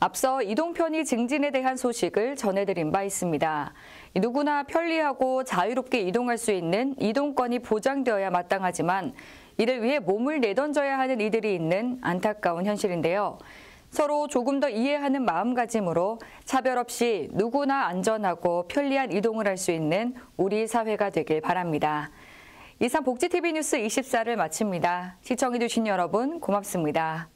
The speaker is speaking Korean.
앞서 이동편의 증진에 대한 소식을 전해드린 바 있습니다. 누구나 편리하고 자유롭게 이동할 수 있는 이동권이 보장되어야 마땅하지만 이를 위해 몸을 내던져야 하는 이들이 있는 안타까운 현실인데요. 서로 조금 더 이해하는 마음가짐으로 차별 없이 누구나 안전하고 편리한 이동을 할 수 있는 우리 사회가 되길 바랍니다. 이상 복지TV 뉴스 24를 마칩니다. 시청해주신 여러분 고맙습니다.